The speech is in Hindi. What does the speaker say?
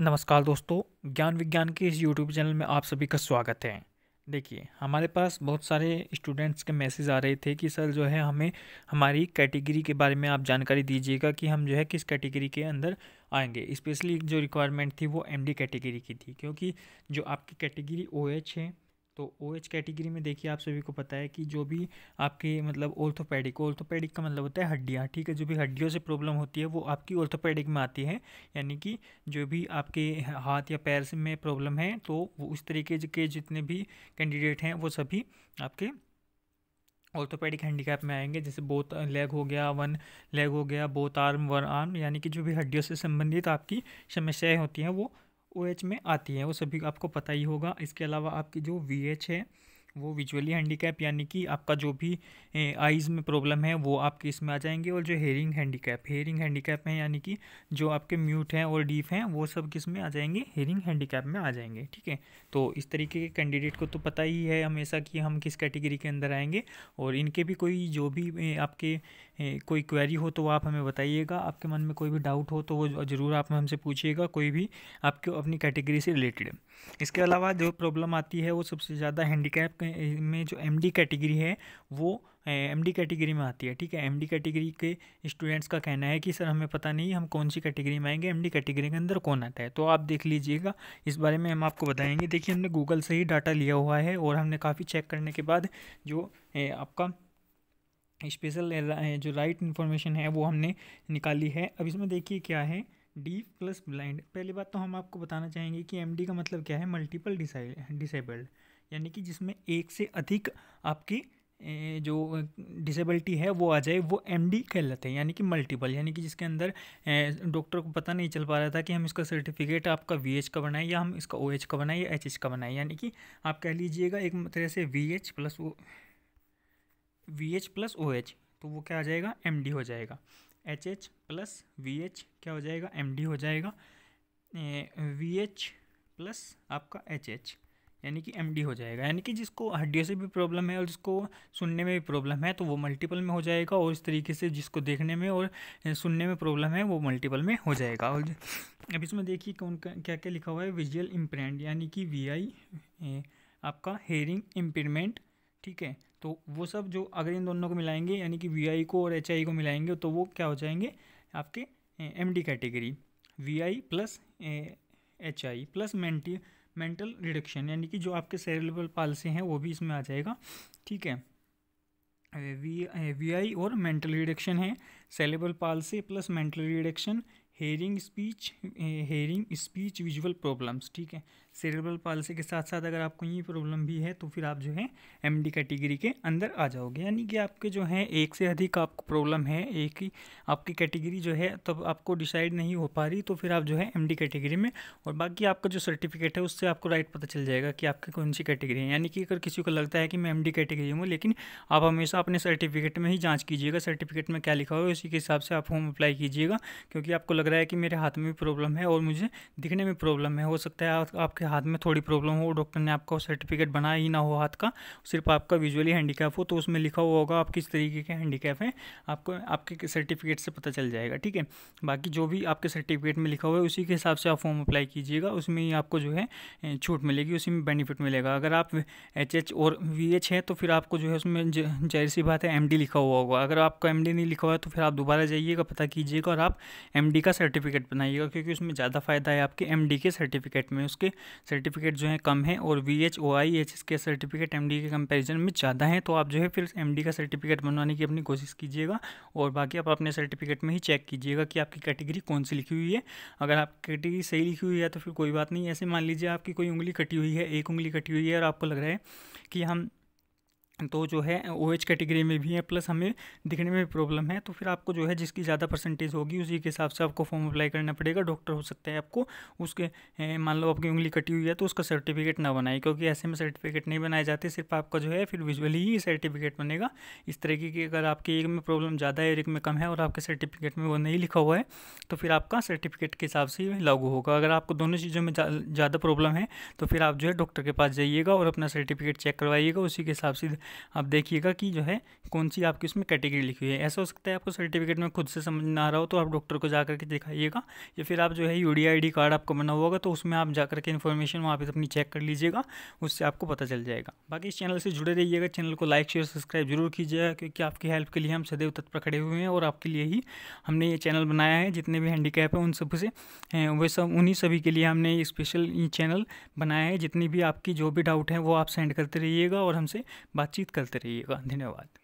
नमस्कार दोस्तों ज्ञान विज्ञान के इस यूट्यूब चैनल में आप सभी का स्वागत है देखिए हमारे पास बहुत सारे स्टूडेंट्स के मैसेज आ रहे थे कि सर जो है हमें हमारी कैटेगरी के बारे में आप जानकारी दीजिएगा कि हम जो है किस कैटेगरी के अंदर आएंगे स्पेशली जो रिक्वायरमेंट थी वो एमडी कैटेगरी की थी क्योंकि जो आपकी कैटेगरी ओएच है तो ओ एच कैटेगरी में देखिए आप सभी को पता है कि जो भी आपके मतलब ओर्थोपेडिक ओर्थोपेडिक का मतलब होता है हड्डियाँ ठीक है जो भी हड्डियों से प्रॉब्लम होती है वो आपकी ओर्थोपेडिक में आती है यानी कि जो भी आपके हाथ या पैर में प्रॉब्लम है तो वो उस तरीके के जितने भी कैंडिडेट हैं वो सभी आपके ऑर्थोपेडिक हैंडीकैप में आएंगे जैसे बोथ लेग हो गया वन लेग हो गया बोथ आर्म वन आर्म यानी कि जो भी हड्डियों से संबंधित आपकी समस्याएं होती हैं वो ओ OH में आती है वो सभी आपको पता ही होगा इसके अलावा आपकी जो वी एच है वो विजुअली हैंडीकैप यानी कि आपका जो भी आइज़ में प्रॉब्लम है वो आपके इसमें आ जाएंगे और जो हेयरिंग हैंडीकैप हेयरिंग हैंडीकैप है यानी कि जो आपके म्यूट हैं और डीप हैं वो सब किस में आ जाएंगे हेयरिंग हैंडीकैप में आ जाएंगे ठीक है तो इस तरीके के कैंडिडेट को तो पता ही है हमेशा कि हम किस कैटेगरी के अंदर आएंगे और इनके भी कोई जो भी आपके कोई क्वेरी हो तो आप हमें बताइएगा आपके मन में कोई भी डाउट हो तो वो ज़रूर आप हमसे पूछिएगा कोई भी आपके अपनी कैटेगरी से रिलेटेड इसके अलावा जो प्रॉब्लम आती है वो सबसे ज़्यादा हैंडीकैप में जो एमडी कैटेगरी है वो एमडी कैटेगरी में आती है ठीक है एमडी कैटेगरी के स्टूडेंट्स का कहना है कि सर हमें पता नहीं हम कौन सी कैटेगरी में आएंगे एमडी कैटेगरी के अंदर कौन आता है तो आप देख लीजिएगा इस बारे में हम आपको बताएंगे देखिए हमने गूगल से ही डाटा लिया हुआ है और हमने काफ़ी चेक करने के बाद जो आपका स्पेशल जो राइट इन्फॉर्मेशन है वो हमने निकाली है अब इसमें देखिए क्या है डी प्लस ब्लाइंड पहली बात तो हम आपको बताना चाहेंगे कि एम का मतलब क्या है मल्टीपल डिसेबल्ड यानी कि जिसमें एक से अधिक आपकी जो डिसेबिलिटी है वो आ जाए वो एम डी कहलाते हैं यानी कि मल्टीपल यानी कि जिसके अंदर डॉक्टर को पता नहीं चल पा रहा था कि हम इसका सर्टिफिकेट आपका वी एच का बनाए या हम इसका ओ एच का बनाए या एच एच का बनाए यानी कि आप कह लीजिएगा एक तरह से वी एच प्लस वो V H plus O H तो वो क्या आ जाएगा एम डी हो जाएगा H H plus V H क्या हो जाएगा एम डी हो जाएगा वी एच प्लस आपका एच एच यानी कि एम डी हो जाएगा यानी कि जिसको हड्डियों से भी प्रॉब्लम है और जिसको सुनने में भी प्रॉब्लम है तो वो मल्टीपल में हो जाएगा और इस तरीके से जिसको देखने में और सुनने में प्रॉब्लम है वो मल्टीपल में हो जाएगा और अब इसमें देखिए कौन क्या क्या लिखा हुआ है विजुअल इम्प्रेंट यानी कि वी आई आपका हेयरिंग इम्प्रमेंट ठीक है तो वो सब जो अगर इन दोनों को मिलाएंगे यानी कि वी को और एच को मिलाएंगे तो वो क्या हो जाएंगे आपके M category V I plus H I plus मेंटी मेंटल रिडक्शन यानी कि जो आपके सेरेबल पालसी हैं वो भी इसमें आ जाएगा ठीक है वी वी आई और मेंटल रिडक्शन है cerebral palsy plus mental reduction hearing speech hearing speech visual problems ठीक है सेरेब्रल पालसी के साथ साथ अगर आपको ये प्रॉब्लम भी है तो फिर आप जो है एम डी कैटेगरी के अंदर आ जाओगे यानी कि आपके जो है एक से अधिक आपको प्रॉब्लम है एक ही आपकी कैटेगरी जो है तब तो आपको डिसाइड नहीं हो पा रही तो फिर आप जो है एम डी कैटेगरी में और बाकी आपका जो सर्टिफिकेट है उससे आपको राइट पता चल जाएगा कि आपकी कौन सी कैटेगरी है यानी कि अगर किसी को लगता है कि मैं एम डी कैटेगरी हूँ लेकिन आप हमेशा अपने सर्टिफिकेट में ही जाँच कीजिएगा सर्टिफिकेट में क्या लिखा हो उसी के हिसाब से आप फॉर्म अप्लाई कीजिएगा क्योंकि आपको लग रहा है कि मेरे हाथ में भी प्रॉब्लम है और मुझे दिखने में प्रॉब्लम है हो सकता है आपके आपके हाथ में थोड़ी प्रॉब्लम हो डॉक्टर ने आपका सर्टिफिकेट बनाया ही ना हो हाथ का सिर्फ आपका विजुअली हैंडीकैप हो तो उसमें लिखा हुआ होगा आप किस तरीके के हैंडीकैप हैं आपको आपके सर्टिफिकेट से पता चल जाएगा ठीक है बाकी जो भी आपके सर्टिफिकेट में लिखा हुआ है उसी के हिसाब से आप फॉर्म अप्लाई कीजिएगा उसमें ही आपको जो है छूट मिलेगी उसी में बेनिफिट मिलेगा अगर आप एच एच और वी एच तो फिर आपको जो है उसमें जाहिर सी बात है एम डी लिखा हुआ होगा अगर आपको एम डी नहीं लिखा हुआ है तो फिर आप दोबारा जाइएगा पता कीजिएगा और आप एम डी का सर्टिफिकेट बनाइएगा क्योंकि उसमें ज़्यादा फ़ायदा है आपके एम डी के सर्टिफिकेट में उसके सर्टिफिकेट जो है कम है और V H O I H S के सर्टिफिकेट एम डी के कंपेरिजन में ज़्यादा है तो आप जो है फिर एम डी का सर्टिफिकेट बनवाने की अपनी कोशिश कीजिएगा और बाकी आप अपने सर्टिफिकेट में ही चेक कीजिएगा कि आपकी कैटेगरी कौन सी लिखी हुई है अगर आपकी कैटेगरी सही लिखी हुई है तो फिर कोई बात नहीं ऐसे मान लीजिए आपकी कोई उंगली कटी हुई है एक उंगली कटी हुई है और आपको लग रहा है कि हम तो जो है ओ एच कैटेगरी में भी है प्लस हमें दिखने में भी प्रॉब्लम है तो फिर आपको जो है जिसकी ज़्यादा परसेंटेज होगी उसी के हिसाब से आपको फॉर्म अप्लाई करना पड़ेगा डॉक्टर हो सकता है आपको उसके मान लो आपकी उंगली कटी हुई है तो उसका सर्टिफिकेट ना बनाए क्योंकि ऐसे में सर्टिफिकेट नहीं बनाए जाते सिर्फ आपका जो है फिर विजुअली ही सर्टिफिकेट बनेगा इस तरीके की अगर आपके एक में प्रॉब्लम ज़्यादा है एक में कम है और आपके सर्टिफिकेट में वो नहीं लिखा हुआ है तो फिर आपका सर्टिफिकेट के हिसाब से लागू होगा अगर आपको दोनों चीज़ों में ज़्यादा प्रॉब्लम है तो फिर आप जो है डॉक्टर के पास जाइएगा और अपना सर्टिफिकेट चेक करवाइएगा उसी के हिसाब से आप देखिएगा कि जो है कौन सी आपकी उसमें कैटेगरी लिखी हुई है ऐसा हो सकता है आपको सर्टिफिकेट में खुद से समझ ना आ रहा हो तो आप डॉक्टर को जा करके दिखाइएगा या फिर आप जो है यू डी कार्ड आपका बना हुआ होगा तो उसमें आप जा करके इन्फॉर्मेशन वहाँ पर अपनी चेक कर लीजिएगा उससे आपको पता चल जाएगा बाकी इस चैनल से जुड़े रहिएगा चैनल को लाइक शेयर सब्सक्राइब जरूर कीजिएगा क्योंकि आपकी हेल्प के लिए हम सदैव तत्पर खड़े हुए हैं और आपके लिए ही हमने ये चैनल बनाया है जितने भी हैंडीकैप हैं उन सब से वे सब उन्हीं सभी के लिए हमने ये स्पेशल चैनल बनाया है जितनी भी आपकी जो भी डाउट है वो आप सेंड करते रहिएगा और हमसे बात बातचीत करते रहिएगा धन्यवाद